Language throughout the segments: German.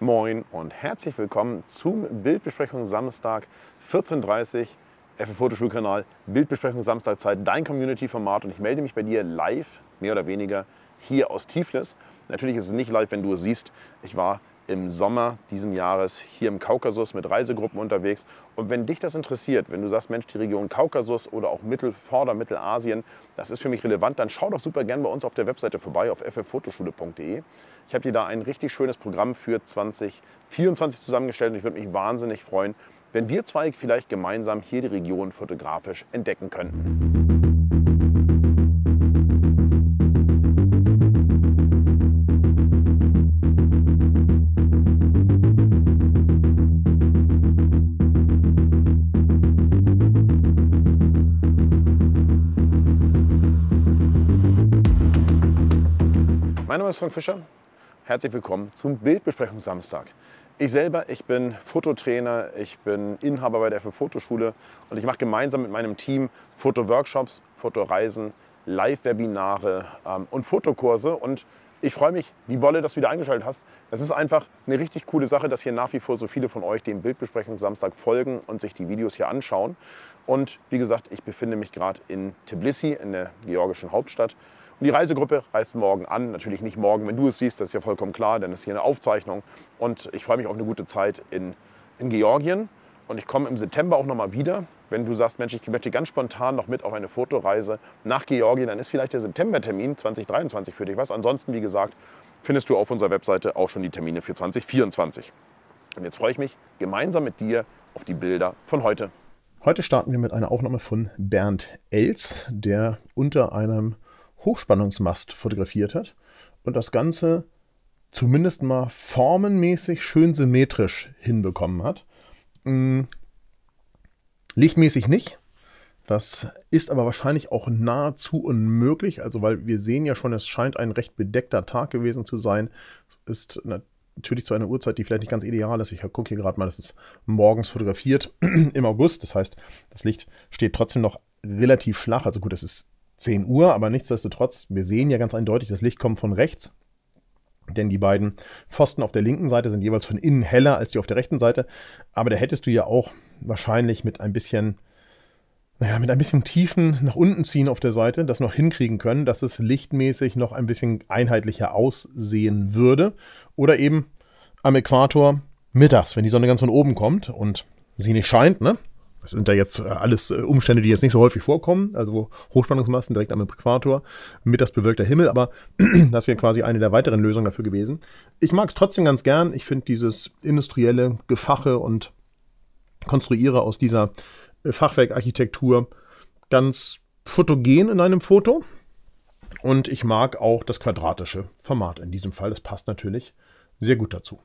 Moin und herzlich willkommen zum Bildbesprechung Samstag 14.30 Uhr, FF Fotoschulkanal, Bildbesprechung Samstagzeit, dein Community-Format und ich melde mich bei dir live, mehr oder weniger, hier aus Tiflis. Natürlich ist es nicht live, wenn du es siehst. Ich war im Sommer diesen Jahres hier im Kaukasus mit Reisegruppen unterwegs. Und wenn dich das interessiert, wenn du sagst, Mensch, die Region Kaukasus oder auch Mittel-, Vorder-, Mittelasien, das ist für mich relevant, dann schau doch super gerne bei uns auf der Webseite vorbei, auf ffotoschule.de. Ich habe dir da ein richtig schönes Programm für 2024 zusammengestellt und ich würde mich wahnsinnig freuen, wenn wir zwei vielleicht gemeinsam hier die Region fotografisch entdecken könnten. ist Frank Fischer. Herzlich willkommen zum Bildbesprechung Samstag. Ich selber, ich bin Fototrainer, ich bin Inhaber bei der F Fotoschule und ich mache gemeinsam mit meinem Team Fotoworkshops, Fotoreisen, Live-Webinare ähm, und Fotokurse. Und ich freue mich, wie Bolle, dass du wieder eingeschaltet hast. Es ist einfach eine richtig coole Sache, dass hier nach wie vor so viele von euch dem Bildbesprechung Samstag folgen und sich die Videos hier anschauen. Und wie gesagt, ich befinde mich gerade in Tbilisi, in der georgischen Hauptstadt und die Reisegruppe reist morgen an. Natürlich nicht morgen, wenn du es siehst, das ist ja vollkommen klar, denn es ist hier eine Aufzeichnung. Und ich freue mich auf eine gute Zeit in, in Georgien. Und ich komme im September auch nochmal wieder. Wenn du sagst, Mensch, ich möchte ganz spontan noch mit auf eine Fotoreise nach Georgien, dann ist vielleicht der Septembertermin 2023 für dich was. Ansonsten, wie gesagt, findest du auf unserer Webseite auch schon die Termine für 2024. Und jetzt freue ich mich gemeinsam mit dir auf die Bilder von heute. Heute starten wir mit einer Aufnahme von Bernd Elz, der unter einem Hochspannungsmast fotografiert hat und das Ganze zumindest mal formenmäßig schön symmetrisch hinbekommen hat. Mm, lichtmäßig nicht. Das ist aber wahrscheinlich auch nahezu unmöglich, also weil wir sehen ja schon, es scheint ein recht bedeckter Tag gewesen zu sein. Es ist natürlich zu einer Uhrzeit, die vielleicht nicht ganz ideal ist. Ich gucke hier gerade mal, das ist morgens fotografiert im August. Das heißt, das Licht steht trotzdem noch relativ flach. Also gut, es ist 10 Uhr, aber nichtsdestotrotz, wir sehen ja ganz eindeutig, das Licht kommt von rechts. Denn die beiden Pfosten auf der linken Seite sind jeweils von innen heller als die auf der rechten Seite. Aber da hättest du ja auch wahrscheinlich mit ein bisschen, naja, mit ein bisschen tiefen nach unten ziehen auf der Seite das noch hinkriegen können, dass es lichtmäßig noch ein bisschen einheitlicher aussehen würde. Oder eben am Äquator mittags, wenn die Sonne ganz von oben kommt und sie nicht scheint, ne? Das sind ja jetzt äh, alles äh, Umstände, die jetzt nicht so häufig vorkommen. Also Hochspannungsmasten direkt am Äquator, mit das bewölkter Himmel, aber das wäre quasi eine der weiteren Lösungen dafür gewesen. Ich mag es trotzdem ganz gern. Ich finde dieses industrielle Gefache und konstruiere aus dieser äh, Fachwerkarchitektur ganz fotogen in einem Foto. Und ich mag auch das quadratische Format in diesem Fall. Das passt natürlich sehr gut dazu.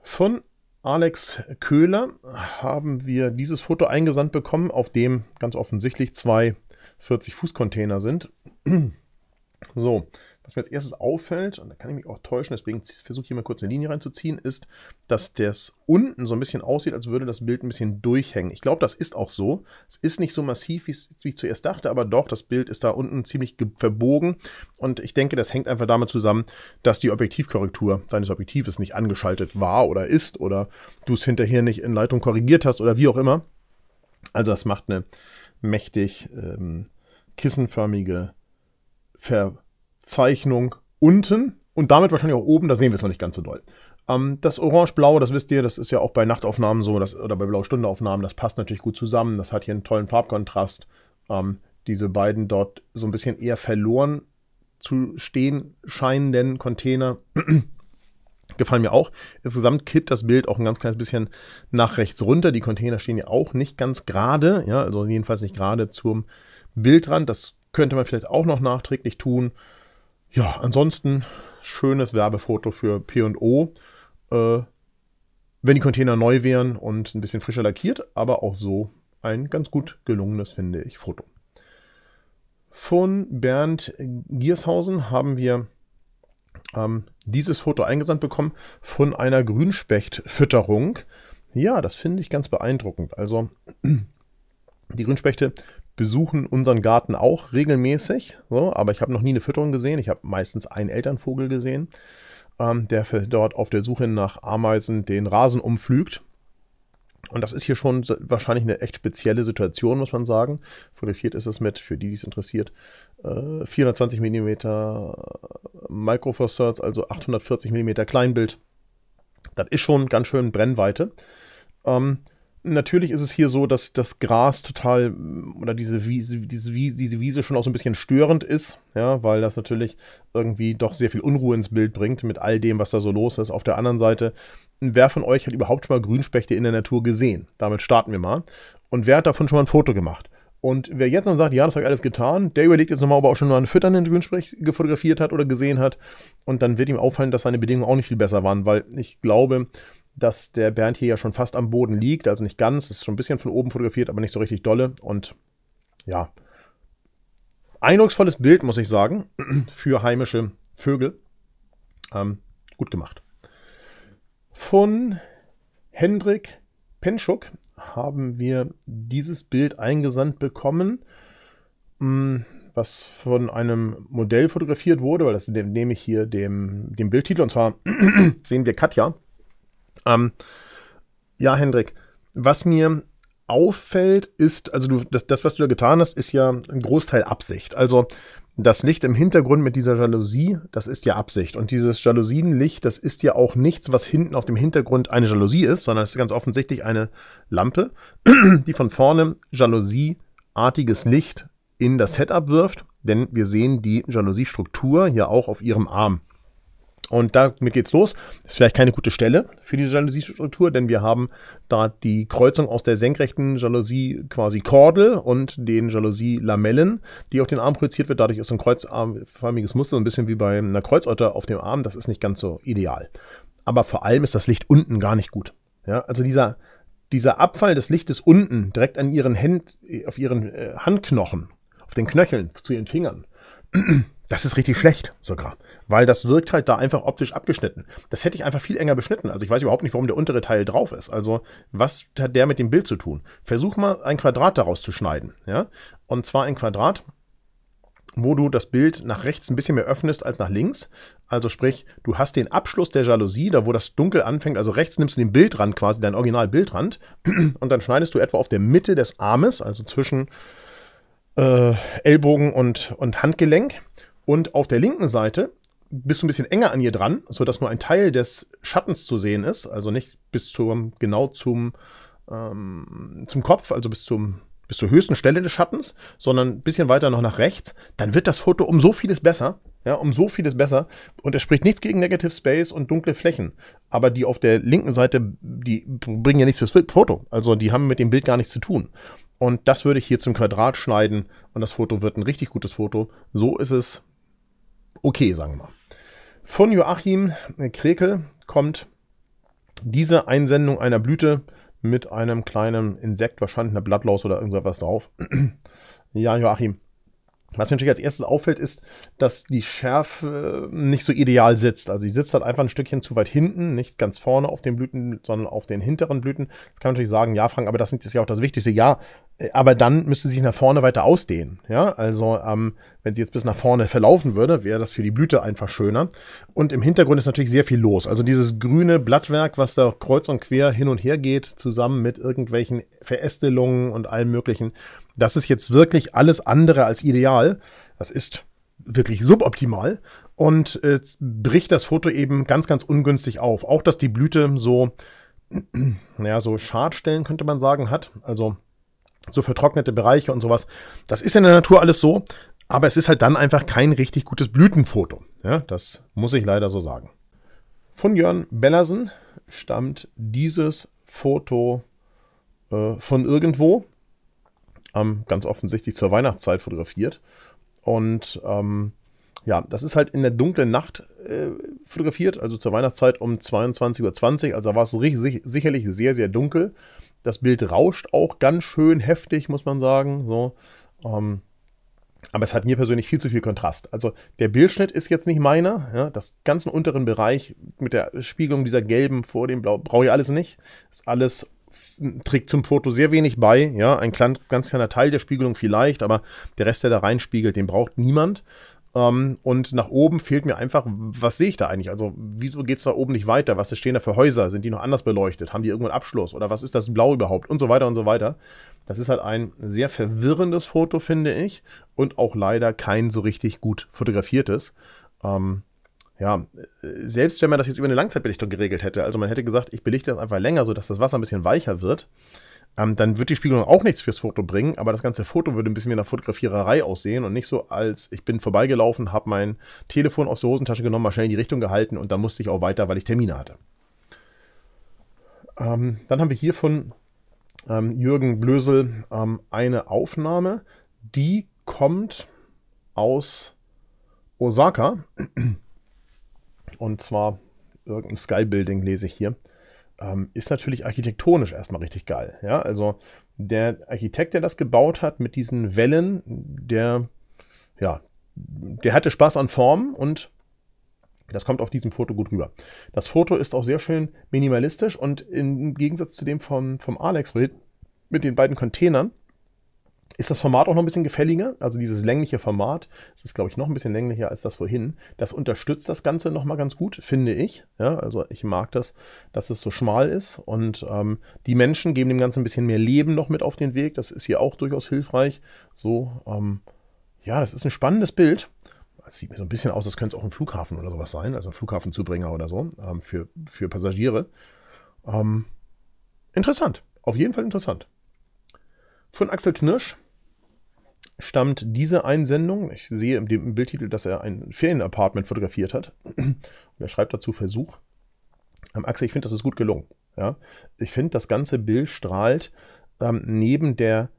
Von Alex Köhler haben wir dieses Foto eingesandt bekommen, auf dem ganz offensichtlich zwei 40-Fuß-Container sind. so, was mir als erstes auffällt, und da kann ich mich auch täuschen, deswegen versuche ich hier mal kurz eine Linie reinzuziehen, ist, dass das unten so ein bisschen aussieht, als würde das Bild ein bisschen durchhängen. Ich glaube, das ist auch so. Es ist nicht so massiv, wie ich zuerst dachte, aber doch, das Bild ist da unten ziemlich verbogen. Und ich denke, das hängt einfach damit zusammen, dass die Objektivkorrektur deines Objektives nicht angeschaltet war oder ist oder du es hinterher nicht in Leitung korrigiert hast oder wie auch immer. Also das macht eine mächtig ähm, kissenförmige Verbogenheit. Zeichnung unten und damit wahrscheinlich auch oben, da sehen wir es noch nicht ganz so doll. Ähm, das Orange-Blau, das wisst ihr, das ist ja auch bei Nachtaufnahmen so das, oder bei Blaustundeaufnahmen, das passt natürlich gut zusammen. Das hat hier einen tollen Farbkontrast. Ähm, diese beiden dort so ein bisschen eher verloren zu stehen scheinenden Container gefallen mir auch. Insgesamt kippt das Bild auch ein ganz kleines bisschen nach rechts runter. Die Container stehen ja auch nicht ganz gerade, ja, also jedenfalls nicht gerade zum Bildrand. Das könnte man vielleicht auch noch nachträglich tun. Ja, ansonsten schönes Werbefoto für P&O. Äh, wenn die Container neu wären und ein bisschen frischer lackiert, aber auch so ein ganz gut gelungenes, finde ich, Foto. Von Bernd Giershausen haben wir ähm, dieses Foto eingesandt bekommen von einer Grünspechtfütterung. Ja, das finde ich ganz beeindruckend. Also die Grünspechte besuchen unseren Garten auch regelmäßig, so, aber ich habe noch nie eine Fütterung gesehen. Ich habe meistens einen Elternvogel gesehen, ähm, der dort auf der Suche nach Ameisen den Rasen umflügt. Und das ist hier schon wahrscheinlich eine echt spezielle Situation, muss man sagen. Fotografiert ist es mit, für die, die es interessiert, 420 mm Micro Four Thirds, also 840 mm Kleinbild. Das ist schon ganz schön Brennweite. Ähm, natürlich ist es hier so, dass das Gras total mm, oder diese Wiese, diese Wiese, diese Wiese schon auch so ein bisschen störend ist, ja, weil das natürlich irgendwie doch sehr viel Unruhe ins Bild bringt mit all dem, was da so los ist. Auf der anderen Seite, wer von euch hat überhaupt schon mal Grünspechte in der Natur gesehen? Damit starten wir mal. Und wer hat davon schon mal ein Foto gemacht? Und wer jetzt noch sagt, ja, das habe ich alles getan, der überlegt jetzt nochmal, ob er auch schon mal einen fütternden Grünsprech gefotografiert hat oder gesehen hat. Und dann wird ihm auffallen, dass seine Bedingungen auch nicht viel besser waren, weil ich glaube, dass der Bernd hier ja schon fast am Boden liegt, also nicht ganz, ist schon ein bisschen von oben fotografiert, aber nicht so richtig dolle und ja, eindrucksvolles Bild, muss ich sagen, für heimische Vögel. Ähm, gut gemacht. Von Hendrik Penschuk haben wir dieses Bild eingesandt bekommen, hm, was von einem Modell fotografiert wurde, weil das ne-, nehme ich hier dem, dem Bildtitel. Und zwar sehen wir Katja, ähm, ja, Hendrik, was mir auffällt, ist, also du, das, das, was du da getan hast, ist ja ein Großteil Absicht. Also das Licht im Hintergrund mit dieser Jalousie, das ist ja Absicht. Und dieses Jalousienlicht, das ist ja auch nichts, was hinten auf dem Hintergrund eine Jalousie ist, sondern es ist ganz offensichtlich eine Lampe, die von vorne Jalousieartiges Licht in das Setup wirft, denn wir sehen die Jalousiestruktur hier auch auf ihrem Arm. Und damit geht's los. Ist vielleicht keine gute Stelle für diese Jalousiestruktur, denn wir haben da die Kreuzung aus der senkrechten Jalousie quasi Kordel und den Jalousie-Lamellen, die auf den Arm projiziert wird. Dadurch ist so ein kreuzarmiges Muster, so ein bisschen wie bei einer Kreuzotter auf dem Arm. Das ist nicht ganz so ideal. Aber vor allem ist das Licht unten gar nicht gut. Ja, also dieser, dieser Abfall des Lichtes unten, direkt an ihren Händen, auf ihren äh, Handknochen, auf den Knöcheln, zu ihren Fingern. Das ist richtig schlecht sogar, weil das wirkt halt da einfach optisch abgeschnitten. Das hätte ich einfach viel enger beschnitten. Also ich weiß überhaupt nicht, warum der untere Teil drauf ist. Also was hat der mit dem Bild zu tun? Versuch mal ein Quadrat daraus zu schneiden, ja? Und zwar ein Quadrat, wo du das Bild nach rechts ein bisschen mehr öffnest als nach links. Also sprich, du hast den Abschluss der Jalousie, da wo das Dunkel anfängt, also rechts nimmst du den Bildrand quasi, deinen Originalbildrand, und dann schneidest du etwa auf der Mitte des Armes, also zwischen äh, Ellbogen und, und Handgelenk und auf der linken Seite bist du ein bisschen enger an ihr dran, sodass nur ein Teil des Schattens zu sehen ist, also nicht bis zum, genau zum, ähm, zum Kopf, also bis zum bis zur höchsten Stelle des Schattens, sondern ein bisschen weiter noch nach rechts, dann wird das Foto um so vieles besser. Ja, um so vieles besser. Und es spricht nichts gegen Negative Space und dunkle Flächen. Aber die auf der linken Seite, die bringen ja nichts fürs Foto. Also die haben mit dem Bild gar nichts zu tun. Und das würde ich hier zum Quadrat schneiden und das Foto wird ein richtig gutes Foto. So ist es okay, sagen wir mal. Von Joachim äh, Krekel kommt diese Einsendung einer Blüte mit einem kleinen Insekt, wahrscheinlich einer Blattlaus oder irgendwas drauf. ja, Joachim, was mir natürlich als erstes auffällt, ist, dass die Schärfe nicht so ideal sitzt. Also sie sitzt halt einfach ein Stückchen zu weit hinten, nicht ganz vorne auf den Blüten, sondern auf den hinteren Blüten. Das kann man natürlich sagen, ja, Frank, aber das ist ja auch das Wichtigste. Ja, äh, aber dann müsste sie sich nach vorne weiter ausdehnen. Ja, also ähm, wenn sie jetzt bis nach vorne verlaufen würde, wäre das für die Blüte einfach schöner. Und im Hintergrund ist natürlich sehr viel los. Also dieses grüne Blattwerk, was da kreuz und quer hin und her geht, zusammen mit irgendwelchen Verästelungen und allem Möglichen, das ist jetzt wirklich alles andere als ideal. Das ist wirklich suboptimal und äh, bricht das Foto eben ganz, ganz ungünstig auf. Auch, dass die Blüte so, naja, so Schadstellen, könnte man sagen, hat. Also so vertrocknete Bereiche und sowas. Das ist in der Natur alles so, aber es ist halt dann einfach kein richtig gutes Blütenfoto. Ja, das muss ich leider so sagen. Von Jörn Bellersen stammt dieses Foto äh, von irgendwo ähm, ganz offensichtlich zur Weihnachtszeit fotografiert. Und ähm, ja, das ist halt in der dunklen Nacht äh, fotografiert, also zur Weihnachtszeit um 22.20 Uhr. Also war es richtig, sicherlich sehr, sehr dunkel. Das Bild rauscht auch ganz schön heftig, muss man sagen. So, ähm, aber es hat mir persönlich viel zu viel Kontrast. Also der Bildschnitt ist jetzt nicht meiner. Ja, das ganzen unteren Bereich mit der Spiegelung dieser gelben vor dem Blau brauche ich alles nicht. Ist alles trägt zum Foto sehr wenig bei. Ja, ein klein, ganz kleiner Teil der Spiegelung vielleicht, aber der Rest, der da reinspiegelt, den braucht niemand. Ähm, und nach oben fehlt mir einfach, was sehe ich da eigentlich? Also, wieso geht es da oben nicht weiter? Was stehen da für Häuser? Sind die noch anders beleuchtet? Haben die irgendwann Abschluss? Oder was ist das Blau überhaupt? Und so weiter und so weiter. Das ist halt ein sehr verwirrendes Foto, finde ich. Und auch leider kein so richtig gut fotografiertes. Ähm, ja, selbst wenn man das jetzt über eine Langzeitbelichtung geregelt hätte, also man hätte gesagt, ich belichte das einfach länger, sodass das Wasser ein bisschen weicher wird, ähm, dann wird die Spiegelung auch nichts fürs Foto bringen, aber das ganze Foto würde ein bisschen wie eine Fotografiererei aussehen und nicht so als, ich bin vorbeigelaufen, habe mein Telefon aus der Hosentasche genommen, mal schnell in die Richtung gehalten und dann musste ich auch weiter, weil ich Termine hatte. Ähm, dann haben wir hier von ähm, Jürgen Blösel ähm, eine Aufnahme, die kommt aus Osaka und zwar irgendein Sky-Building lese ich hier, ähm, ist natürlich architektonisch erstmal richtig geil. Ja? Also der Architekt, der das gebaut hat mit diesen Wellen, der, ja, der hatte Spaß an Formen und das kommt auf diesem Foto gut rüber. Das Foto ist auch sehr schön minimalistisch und im Gegensatz zu dem vom, vom Alex mit den beiden Containern ist das Format auch noch ein bisschen gefälliger. Also dieses längliche Format, das ist, glaube ich, noch ein bisschen länglicher als das vorhin. Das unterstützt das Ganze noch mal ganz gut, finde ich. Ja, also ich mag das, dass es so schmal ist. Und ähm, die Menschen geben dem Ganzen ein bisschen mehr Leben noch mit auf den Weg. Das ist hier auch durchaus hilfreich. So, ähm, ja, das ist ein spannendes Bild. Das sieht mir so ein bisschen aus, als könnte es auch ein Flughafen oder sowas sein. Also ein Flughafenzubringer oder so ähm, für, für Passagiere. Ähm, interessant. Auf jeden Fall interessant. Von Axel Knirsch stammt diese Einsendung. Ich sehe im Bildtitel, dass er ein Ferienapartment fotografiert hat. Und er schreibt dazu Versuch. Ähm, Axel, ich finde, das ist gut gelungen. Ja? Ich finde, das ganze Bild strahlt ähm, neben der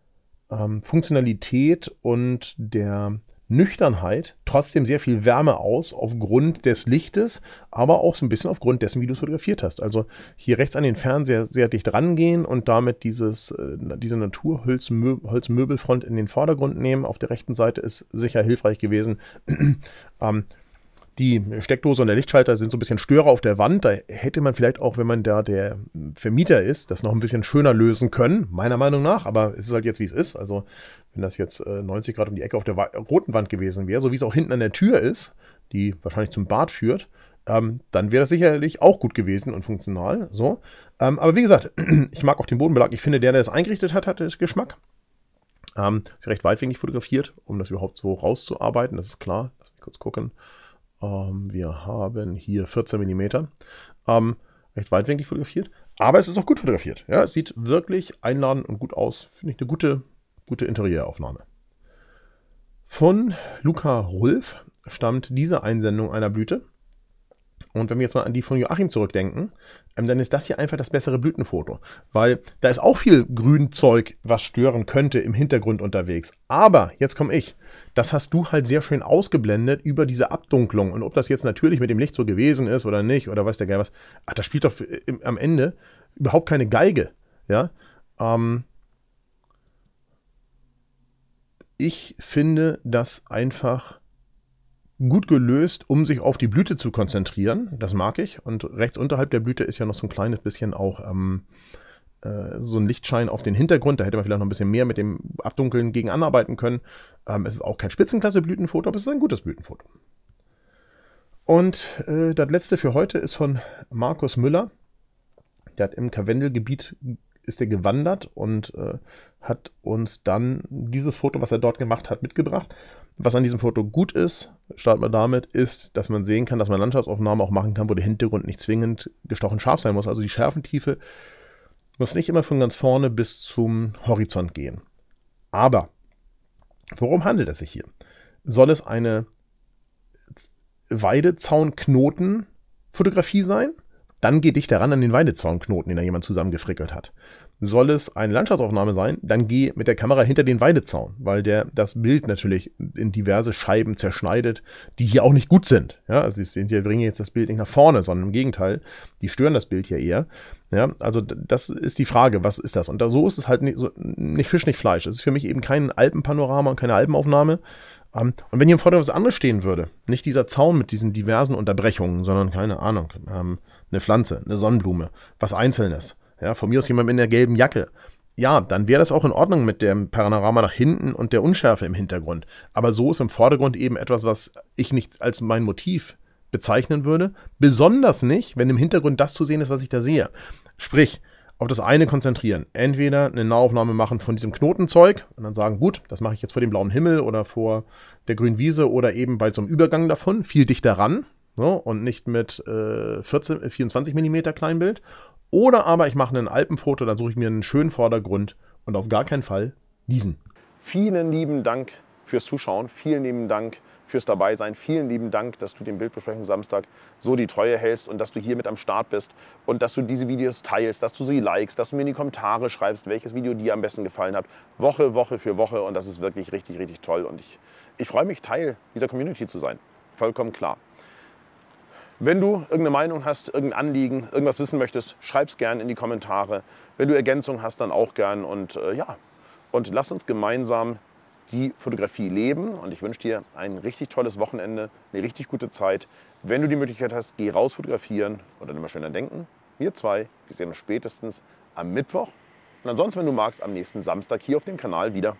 ähm, Funktionalität und der Nüchternheit trotzdem sehr viel Wärme aus aufgrund des Lichtes, aber auch so ein bisschen aufgrund dessen, wie du es fotografiert hast. Also hier rechts an den Fernseher sehr dicht rangehen und damit dieses, äh, diese Naturholzmöbelfront in den Vordergrund nehmen. Auf der rechten Seite ist sicher hilfreich gewesen. ähm, die Steckdose und der Lichtschalter sind so ein bisschen Störer auf der Wand. Da hätte man vielleicht auch, wenn man da der Vermieter ist, das noch ein bisschen schöner lösen können, meiner Meinung nach. Aber es ist halt jetzt, wie es ist. Also, wenn das jetzt 90 äh, Grad um die Ecke auf der roten Wand gewesen wäre, so wie es auch hinten an der Tür ist, die wahrscheinlich zum Bad führt, ähm, dann wäre das sicherlich auch gut gewesen und funktional. So. Ähm, aber wie gesagt, ich mag auch den Bodenbelag. Ich finde, der, der das eingerichtet hat, hatte Geschmack. Ähm, ist recht weitwinklig fotografiert, um das überhaupt so rauszuarbeiten. Das ist klar. Lass mich kurz gucken. Ähm, wir haben hier 14 mm. Ähm, recht weitwinklig fotografiert. Aber es ist auch gut fotografiert. Ja, es sieht wirklich einladend und gut aus. Finde ich eine gute, gute Interieuraufnahme. Von Luca Rulf stammt diese Einsendung einer Blüte. Und wenn wir jetzt mal an die von Joachim zurückdenken, ähm, dann ist das hier einfach das bessere Blütenfoto. Weil da ist auch viel Grünzeug, was stören könnte im Hintergrund unterwegs. Aber, jetzt komme ich, das hast du halt sehr schön ausgeblendet über diese Abdunklung. Und ob das jetzt natürlich mit dem Licht so gewesen ist oder nicht, oder weiß der Geil was, ach, das spielt doch im, am Ende überhaupt keine Geige. Ja, ähm, ich finde das einfach gut gelöst, um sich auf die Blüte zu konzentrieren. Das mag ich. Und rechts unterhalb der Blüte ist ja noch so ein kleines bisschen auch ähm, äh, so ein Lichtschein auf den Hintergrund. Da hätte man vielleicht noch ein bisschen mehr mit dem Abdunkeln gegen anarbeiten können. Ähm, es ist auch kein Spitzenklasse-Blütenfoto, aber es ist ein gutes Blütenfoto. Und äh, das letzte für heute ist von Markus Müller. Der hat im Karwendelgebiet ist er gewandert und äh, hat uns dann dieses Foto, was er dort gemacht hat, mitgebracht. Was an diesem Foto gut ist, starten wir damit, ist, dass man sehen kann, dass man Landschaftsaufnahmen auch machen kann, wo der Hintergrund nicht zwingend gestochen scharf sein muss. Also die Schärfentiefe muss nicht immer von ganz vorne bis zum Horizont gehen. Aber worum handelt es sich hier? Soll es eine Weidezaunknoten-Fotografie sein? dann geh dich daran an den Weidezaunknoten, den da jemand zusammengefrickelt hat. Soll es eine Landschaftsaufnahme sein, dann geh mit der Kamera hinter den Weidezaun, weil der das Bild natürlich in diverse Scheiben zerschneidet, die hier auch nicht gut sind. Ja, also die bringen jetzt das Bild nicht nach vorne, sondern im Gegenteil, die stören das Bild hier eher. Ja, also das ist die Frage, was ist das? Und da, so ist es halt nicht, so, nicht Fisch, nicht Fleisch. Es ist für mich eben kein Alpenpanorama und keine Alpenaufnahme. Ähm, und wenn hier im Vordergrund was anderes stehen würde, nicht dieser Zaun mit diesen diversen Unterbrechungen, sondern keine Ahnung, ähm, eine Pflanze, eine Sonnenblume, was Einzelnes. Ja, von mir aus jemand in der gelben Jacke. Ja, dann wäre das auch in Ordnung mit dem Panorama nach hinten und der Unschärfe im Hintergrund. Aber so ist im Vordergrund eben etwas, was ich nicht als mein Motiv bezeichnen würde. Besonders nicht, wenn im Hintergrund das zu sehen ist, was ich da sehe. Sprich, auf das eine konzentrieren. Entweder eine Nahaufnahme machen von diesem Knotenzeug und dann sagen, gut, das mache ich jetzt vor dem blauen Himmel oder vor der grünen Wiese oder eben bei so einem Übergang davon, viel dichter ran, so, ne? und nicht mit äh, 14, 24 mm Kleinbild. Oder aber ich mache ein Alpenfoto, dann suche ich mir einen schönen Vordergrund und auf gar keinen Fall diesen. Vielen lieben Dank fürs Zuschauen, vielen lieben Dank fürs Dabeisein, vielen lieben Dank, dass du den Bildbesprechung Samstag so die Treue hältst und dass du hier mit am Start bist und dass du diese Videos teilst, dass du sie likest, dass du mir in die Kommentare schreibst, welches Video dir am besten gefallen hat. Woche, Woche für Woche und das ist wirklich richtig, richtig toll und ich, ich freue mich, Teil dieser Community zu sein. Vollkommen klar. Wenn du irgendeine Meinung hast, irgendein Anliegen, irgendwas wissen möchtest, schreib es gerne in die Kommentare. Wenn du Ergänzungen hast, dann auch gern. Und äh, ja, und lass uns gemeinsam die Fotografie leben. Und ich wünsche dir ein richtig tolles Wochenende, eine richtig gute Zeit. Wenn du die Möglichkeit hast, geh raus fotografieren oder dann immer schön denken. Wir zwei, wir sehen uns spätestens am Mittwoch. Und ansonsten, wenn du magst, am nächsten Samstag hier auf dem Kanal wieder.